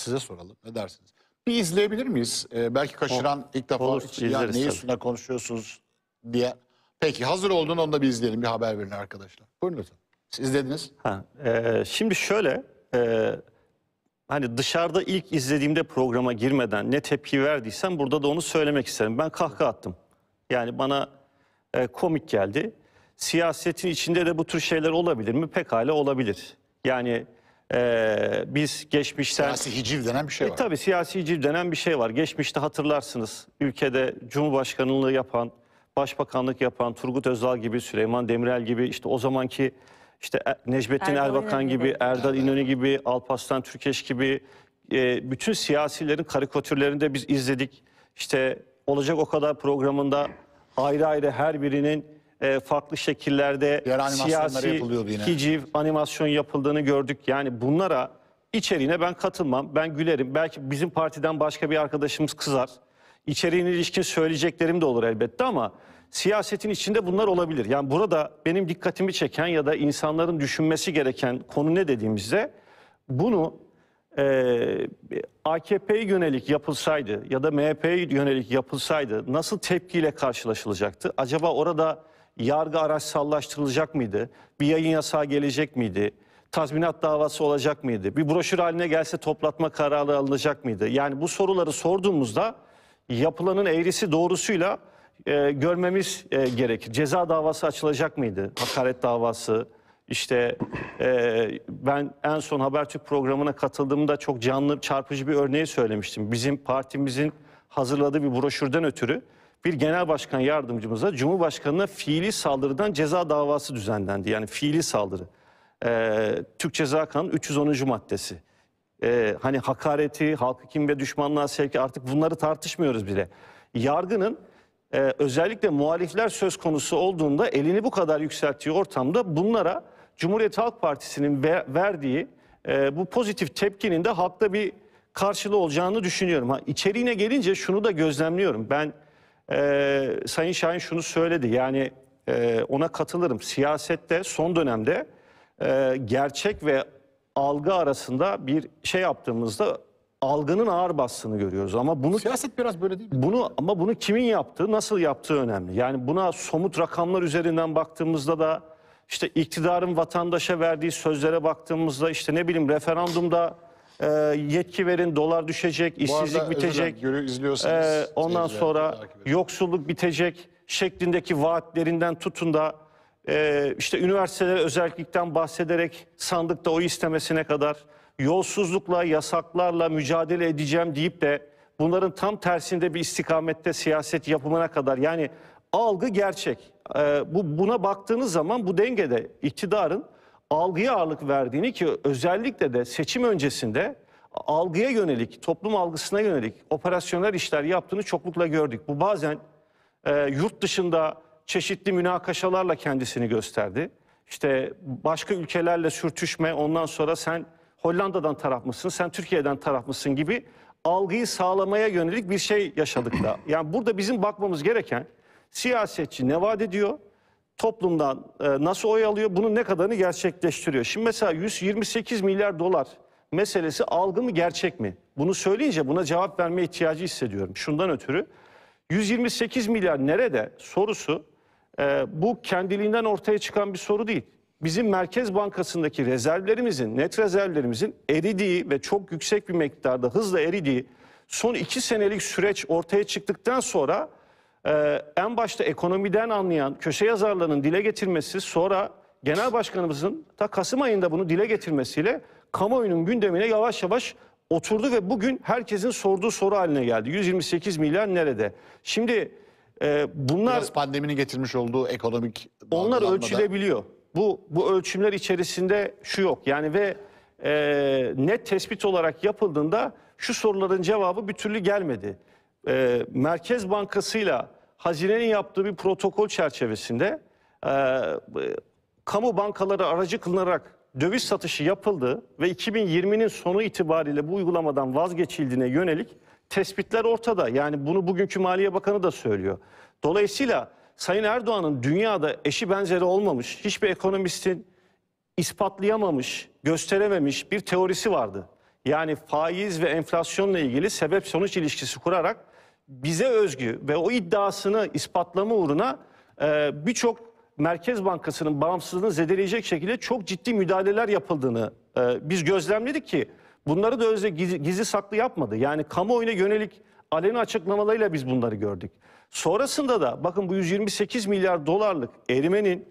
Size soralım. Ne dersiniz? Bir izleyebilir miyiz? Ee, belki kaçıran Ol, ilk defa yani ya izleriz, üstüne konuşuyorsunuz diye. Peki hazır olduğun onu da bir izleyelim. Bir haber verin arkadaşlar. Buyurun lütfen. Siz izlediniz. Ha, e, şimdi şöyle... E, hani dışarıda ilk izlediğimde programa girmeden ne tepki verdiysem burada da onu söylemek isterim. Ben kahkaha attım. Yani bana e, komik geldi. Siyasetin içinde de bu tür şeyler olabilir mi? Pekala olabilir. Yani ee, biz geçmişten... Siyasi hiciv denen bir şey e, var. E, tabii siyasi hiciv denen bir şey var. Geçmişte hatırlarsınız ülkede Cumhurbaşkanlığı yapan, Başbakanlık yapan Turgut Özal gibi, Süleyman Demirel gibi işte o zamanki işte er-, Necmettin Erdoğan Erbakan gibi, gibi, Erdal İnönü gibi, Alparslan Türkeş gibi e, bütün siyasilerin karikatürlerini de biz izledik. İşte olacak o kadar programında ayrı ayrı her birinin e, farklı şekillerde siyasi yine. hiciv animasyon yapıldığını gördük. Yani bunlara içeriğine ben katılmam. Ben gülerim. Belki bizim partiden başka bir arkadaşımız kızar. İçeriğine ilişkin söyleyeceklerim de olur elbette ama siyasetin içinde bunlar olabilir. Yani burada benim dikkatimi çeken ya da insanların düşünmesi gereken konu ne dediğimizde bunu e, AKP'ye yönelik yapılsaydı ya da MHP'ye yönelik yapılsaydı nasıl tepkiyle karşılaşılacaktı? Acaba orada yargı araçsallaştırılacak mıydı? Bir yayın yasağı gelecek miydi? Tazminat davası olacak mıydı? Bir broşür haline gelse toplatma kararı alınacak mıydı? Yani bu soruları sorduğumuzda yapılanın eğrisi doğrusuyla e, görmemiz e, gerekir. Ceza davası açılacak mıydı? Hakaret davası, İşte e, ben en son Habertürk programına katıldığımda çok canlı çarpıcı bir örneği söylemiştim. Bizim partimizin hazırladığı bir broşürden ötürü bir genel başkan yardımcımıza Cumhurbaşkanı'na fiili saldırıdan ceza davası düzenlendi. Yani fiili saldırı. Ee, Türk Ceza Kanunu 310. maddesi. Ee, hani hakareti, halkı kim ve düşmanlığa sevki artık bunları tartışmıyoruz bile. Yargının e, özellikle muhalifler söz konusu olduğunda elini bu kadar yükselttiği ortamda bunlara Cumhuriyet Halk Partisi'nin ve, verdiği e, bu pozitif tepkinin de halkta bir karşılığı olacağını düşünüyorum. Ha, içeriğine gelince şunu da gözlemliyorum. Ben e, Sayın Şahin şunu söyledi. Yani e, ona katılırım. Siyasette son dönemde e, gerçek ve algı arasında bir şey yaptığımızda algının ağır bastığını görüyoruz ama bunu siyaset biraz böyle değil mi? Bunu ama bunu kimin yaptığı, nasıl yaptığı önemli. Yani buna somut rakamlar üzerinden baktığımızda da işte iktidarın vatandaşa verdiği sözlere baktığımızda işte ne bileyim referandumda e, yetki verin, dolar düşecek, işsizlik bitecek. Dilerim, izliyorsanız, e, ondan sonra yoksulluk bitecek şeklindeki vaatlerinden tutun da e, işte üniversitelere özellikten bahsederek sandıkta oy istemesine kadar yolsuzlukla, yasaklarla mücadele edeceğim deyip de bunların tam tersinde bir istikamette siyaset yapımına kadar yani algı gerçek. E, bu buna baktığınız zaman bu dengede iktidarın algıya ağırlık verdiğini ki özellikle de seçim öncesinde algıya yönelik, toplum algısına yönelik operasyonlar işler yaptığını çoklukla gördük. Bu bazen e, yurt dışında çeşitli münakaşalarla kendisini gösterdi. İşte başka ülkelerle sürtüşme, ondan sonra sen Hollanda'dan taraf mısın, sen Türkiye'den taraf mısın gibi algıyı sağlamaya yönelik bir şey yaşadık da. Yani burada bizim bakmamız gereken siyasetçi ne vaat ediyor, toplumdan e, nasıl oy alıyor, bunun ne kadarını gerçekleştiriyor. Şimdi mesela 128 milyar dolar meselesi algı mı gerçek mi? Bunu söyleyince buna cevap verme ihtiyacı hissediyorum. Şundan ötürü 128 milyar nerede sorusu e, bu kendiliğinden ortaya çıkan bir soru değil. Bizim Merkez Bankası'ndaki rezervlerimizin, net rezervlerimizin eridiği ve çok yüksek bir miktarda hızla eridiği son iki senelik süreç ortaya çıktıktan sonra e, en başta ekonomiden anlayan köşe yazarlarının dile getirmesi sonra genel başkanımızın ta Kasım ayında bunu dile getirmesiyle kamuoyunun gündemine yavaş yavaş oturdu ve bugün herkesin sorduğu soru haline geldi. 128 milyar nerede? Şimdi e, bunlar... Biraz pandeminin getirmiş olduğu ekonomik... Onlar ölçülebiliyor. Bu, bu ölçümler içerisinde şu yok. Yani ve e, net tespit olarak yapıldığında şu soruların cevabı bir türlü gelmedi e, Merkez Bankası'yla hazinenin yaptığı bir protokol çerçevesinde e, kamu bankaları aracı kılınarak döviz satışı yapıldı ve 2020'nin sonu itibariyle bu uygulamadan vazgeçildiğine yönelik tespitler ortada. Yani bunu bugünkü Maliye Bakanı da söylüyor. Dolayısıyla Sayın Erdoğan'ın dünyada eşi benzeri olmamış, hiçbir ekonomistin ispatlayamamış, gösterememiş bir teorisi vardı. Yani faiz ve enflasyonla ilgili sebep sonuç ilişkisi kurarak bize özgü ve o iddiasını ispatlama uğruna e, birçok Merkez Bankası'nın bağımsızlığını zedeleyecek şekilde çok ciddi müdahaleler yapıldığını e, biz gözlemledik ki bunları da özde gizli, gizli saklı yapmadı. Yani kamuoyuna yönelik aleni açıklamalarıyla biz bunları gördük. Sonrasında da bakın bu 128 milyar dolarlık erimenin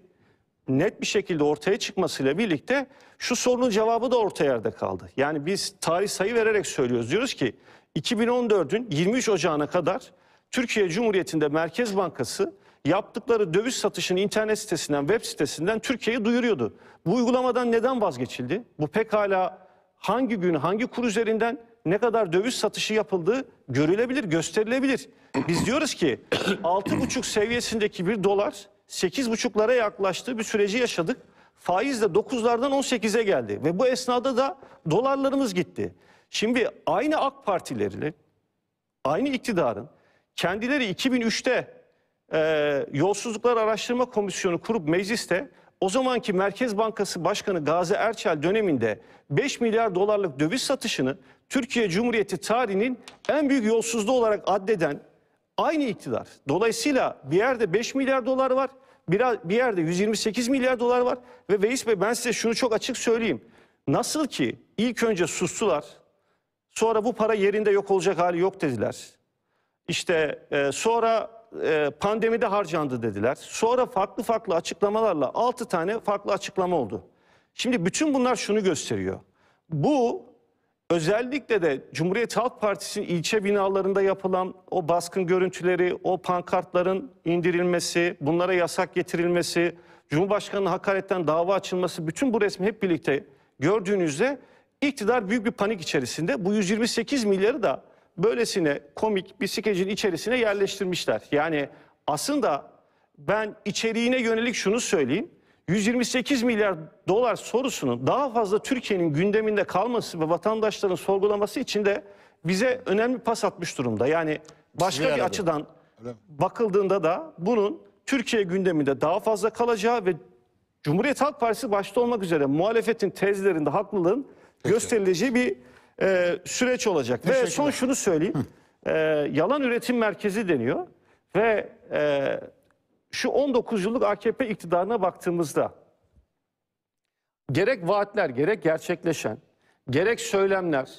net bir şekilde ortaya çıkmasıyla birlikte şu sorunun cevabı da orta yerde kaldı. Yani biz tarih sayı vererek söylüyoruz. Diyoruz ki 2014'ün 23 Ocağı'na kadar Türkiye Cumhuriyeti'nde Merkez Bankası yaptıkları döviz satışını internet sitesinden, web sitesinden Türkiye'ye duyuruyordu. Bu uygulamadan neden vazgeçildi? Bu pekala hangi gün, hangi kur üzerinden ne kadar döviz satışı yapıldığı görülebilir, gösterilebilir. Biz diyoruz ki 6,5 seviyesindeki bir dolar 8,5'lara yaklaştığı bir süreci yaşadık. Faiz de 9'lardan 18'e geldi ve bu esnada da dolarlarımız gitti. Şimdi aynı AK Partililerin, aynı iktidarın kendileri 2003'te e, Yolsuzluklar Araştırma Komisyonu kurup mecliste o zamanki Merkez Bankası Başkanı Gazi Erçel döneminde 5 milyar dolarlık döviz satışını Türkiye Cumhuriyeti tarihinin en büyük yolsuzluğu olarak addeden aynı iktidar. Dolayısıyla bir yerde 5 milyar dolar var, bir yerde 128 milyar dolar var ve Veys Bey ben size şunu çok açık söyleyeyim. Nasıl ki ilk önce sustular, Sonra bu para yerinde yok olacak hali yok dediler. İşte e, sonra e, pandemide harcandı dediler. Sonra farklı farklı açıklamalarla 6 tane farklı açıklama oldu. Şimdi bütün bunlar şunu gösteriyor. Bu özellikle de Cumhuriyet Halk Partisi'nin ilçe binalarında yapılan o baskın görüntüleri, o pankartların indirilmesi, bunlara yasak getirilmesi, Cumhurbaşkanı'nın hakaretten dava açılması bütün bu resmi hep birlikte gördüğünüzde İktidar büyük bir panik içerisinde bu 128 milyarı da böylesine komik bir skecin içerisine yerleştirmişler. Yani aslında ben içeriğine yönelik şunu söyleyeyim. 128 milyar dolar sorusunun daha fazla Türkiye'nin gündeminde kalması ve vatandaşların sorgulaması için de bize önemli pas atmış durumda. Yani başka bir, açıdan bakıldığında da bunun Türkiye gündeminde daha fazla kalacağı ve Cumhuriyet Halk Partisi başta olmak üzere muhalefetin tezlerinde haklılığın gösterileceği bir e, süreç olacak. Ve son şunu söyleyeyim. E, yalan üretim merkezi deniyor. Ve e, şu 19 yıllık AKP iktidarına baktığımızda gerek vaatler, gerek gerçekleşen, gerek söylemler,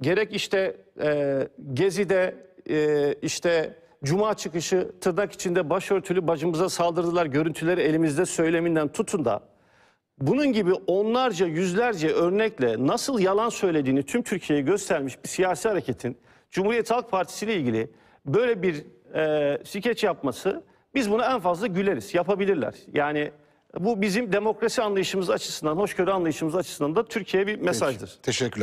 gerek işte e, Gezi'de e, işte Cuma çıkışı tırnak içinde başörtülü bacımıza saldırdılar görüntüleri elimizde söyleminden tutun da bunun gibi onlarca yüzlerce örnekle nasıl yalan söylediğini tüm Türkiye'ye göstermiş bir siyasi hareketin Cumhuriyet Halk Partisi ile ilgili böyle bir e, skeç yapması biz buna en fazla güleriz. Yapabilirler. Yani bu bizim demokrasi anlayışımız açısından, hoşgörü anlayışımız açısından da Türkiye'ye bir mesajdır. Teşekkürler.